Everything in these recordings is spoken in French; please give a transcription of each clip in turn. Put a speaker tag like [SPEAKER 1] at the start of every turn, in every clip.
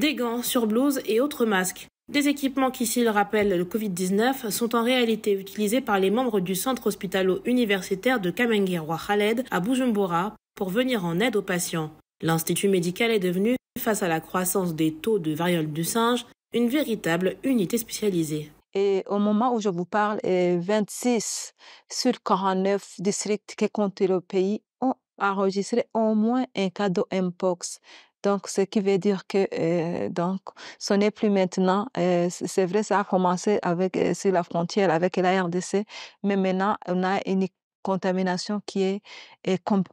[SPEAKER 1] des gants, surblouses et autres masques. Des équipements qui, s'ils rappellent le Covid-19, sont en réalité utilisés par les membres du centre hospitalo-universitaire de Kamenguerwa Khaled à Bujumbura pour venir en aide aux patients. L'institut médical est devenu, face à la croissance des taux de variole du singe, une véritable unité spécialisée.
[SPEAKER 2] Et au moment où je vous parle, 26 euh, sur 49 districts qui comptent le pays ont enregistré au moins un cas de Mpox. Donc, ce qui veut dire que donc, ce n'est plus maintenant. c'est vrai, ça a commencé avec sur la frontière avec la RDC, mais maintenant on a une contamination qui est,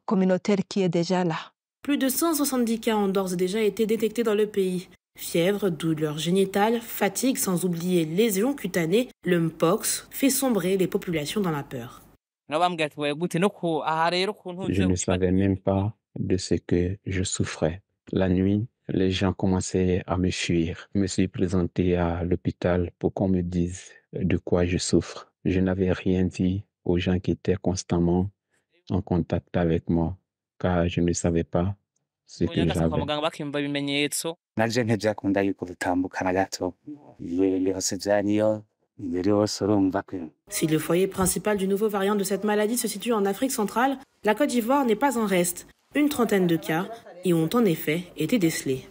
[SPEAKER 2] communautaire qui est déjà là.
[SPEAKER 1] Plus de 170 cas ont d'ores et déjà été détectés dans le pays. Fièvre, douleur génitale, fatigue, sans oublier lésions cutanées, le mpox fait sombrer les populations dans la peur. Je ne
[SPEAKER 3] savais même pas de ce que je souffrais. La nuit, les gens commençaient à me fuir. Je me suis présenté à l'hôpital pour qu'on me dise de quoi je souffre. Je n'avais rien dit aux gens qui étaient constamment en contact avec moi, car je ne savais pas ce que j'avais.
[SPEAKER 1] Si le foyer principal du nouveau variant de cette maladie se situe en Afrique centrale, la Côte d'Ivoire n'est pas en reste. Une trentaine de cas, et ont en effet été décelés.